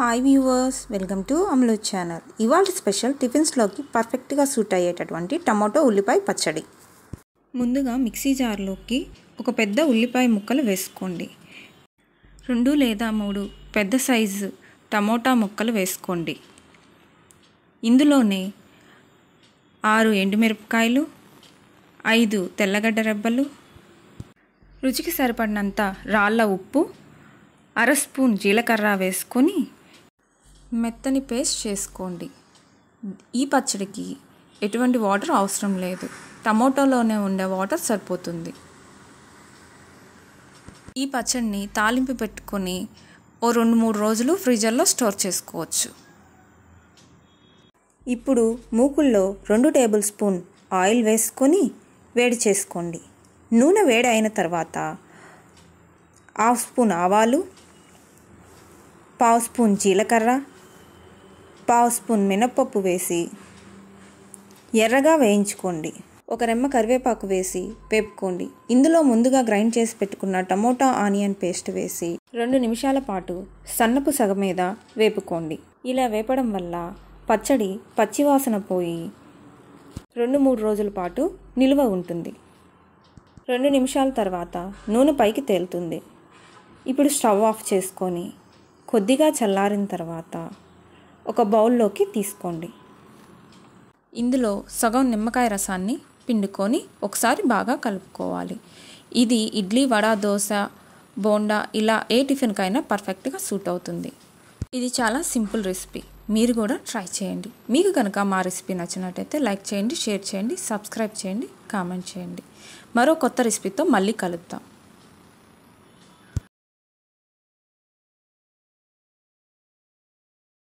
hi viewers welcome to Amalu channel ఇవాళ special టిఫిన్స్లోకి పర్ఫెక్ట్గా సూట్ అయ్యేటటువంటి టమాటో ఉల్లిపాయ పచ్చడి ముందుగా మిక్సీ జార్లోకి ఒక పెద్ద ఉల్లిపాయ ముక్కలు వేసుకోండి రెండు లేదా మూడు పెద్ద సైజు టమోటా ముక్కలు వేసుకోండి ఇందులోనే ఆరు ఎండుమిరపకాయలు ఐదు తెల్లగడ్డ రెబ్బలు రుచికి సరిపడినంత రాళ్ళ ఉప్పు అర స్పూన్ జీలకర్ర వేసుకొని మెత్తని పేస్ట్ చేసుకోండి ఈ పచ్చడికి ఎటువంటి వాటర్ అవసరం లేదు టమోటోలోనే ఉండే వాటర్ సరిపోతుంది ఈ పచ్చడిని తాలింపు పెట్టుకొని ఓ రెండు మూడు రోజులు ఫ్రిడ్జర్లో స్టోర్ చేసుకోవచ్చు ఇప్పుడు మూకుల్లో రెండు టేబుల్ స్పూన్ ఆయిల్ వేసుకొని వేడి చేసుకోండి నూనె వేడి అయిన తర్వాత హాఫ్ స్పూన్ ఆవాలు పావు స్పూన్ జీలకర్ర పావు స్పూన్ మినప్పప్పు వేసి ఎర్రగా వేయించుకోండి ఒక రెమ్మ కరివేపాకు వేసి వేపుకోండి ఇందులో ముందుగా గ్రైండ్ చేసి పెట్టుకున్న టమోటా ఆనియన్ పేస్ట్ వేసి రెండు నిమిషాల పాటు సన్నపు సగ మీద వేపుకోండి ఇలా వేపడం వల్ల పచ్చడి పచ్చివాసన పోయి రెండు మూడు రోజుల పాటు నిల్వ ఉంటుంది రెండు నిమిషాల తర్వాత నూనె పైకి తేలుతుంది ఇప్పుడు స్టవ్ ఆఫ్ చేసుకొని కొద్దిగా చల్లారిన తర్వాత ఒక బౌల్లోకి తీసుకోండి ఇందులో సగం నిమ్మకాయ రసాన్ని పిండుకొని ఒకసారి బాగా కలుపుకోవాలి ఇది ఇడ్లీ వడ దోశ బోండా ఇలా ఏ టిఫిన్కైనా పర్ఫెక్ట్గా సూట్ అవుతుంది ఇది చాలా సింపుల్ రెసిపీ మీరు కూడా ట్రై చేయండి మీకు కనుక మా రెసిపీ నచ్చినట్టయితే లైక్ చేయండి షేర్ చేయండి సబ్స్క్రైబ్ చేయండి కామెంట్ చేయండి మరో కొత్త రెసిపీతో మళ్ళీ కలుద్దాం